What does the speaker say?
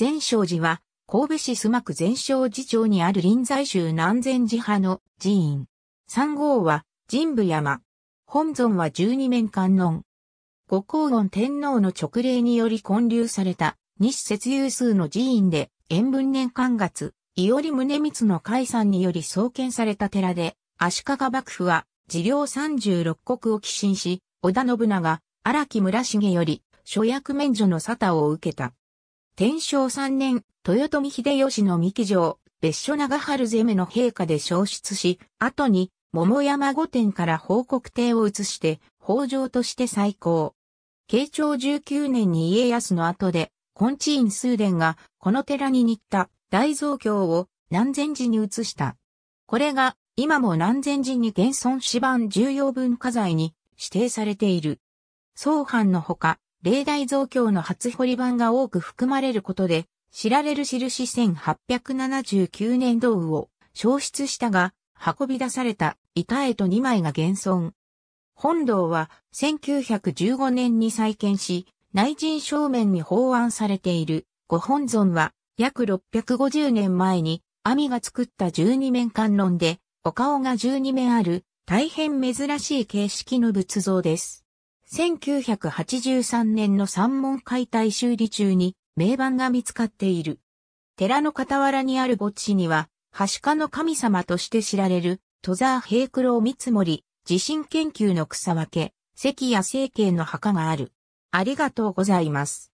全勝寺は、神戸市須磨区全勝寺町にある臨済宗南禅寺派の寺院。三号は、神武山。本尊は十二面観音。五皇音天皇の直令により建立された、西節有数の寺院で、延文年間月、伊織宗光の解散により創建された寺で、足利幕府は、治領36国を寄進し、織田信長、荒木村重より、諸役免除の沙汰を受けた。天正3年、豊臣秀吉の三木城、別所長春攻めの陛下で消失し、後に、桃山御殿から報告帝を移して、北条として再興。慶長19年に家康の後で、昆ン院数殿が、この寺に似った大蔵経を南禅寺に移した。これが、今も南禅寺に現存指版重要文化財に指定されている。総藩のほか、例題増強の初掘り版が多く含まれることで、知られる印1879年道具を消失したが、運び出された板絵と2枚が現存。本堂は1915年に再建し、内陣正面に法案されているご本尊は約650年前に阿弥が作った12面観音で、お顔が12面ある大変珍しい形式の仏像です。1983年の三門解体修理中に名盤が見つかっている。寺の傍らにある墓地には、はしかの神様として知られる、戸沢平九郎三森、地震研究の草分け、関谷成慶の墓がある。ありがとうございます。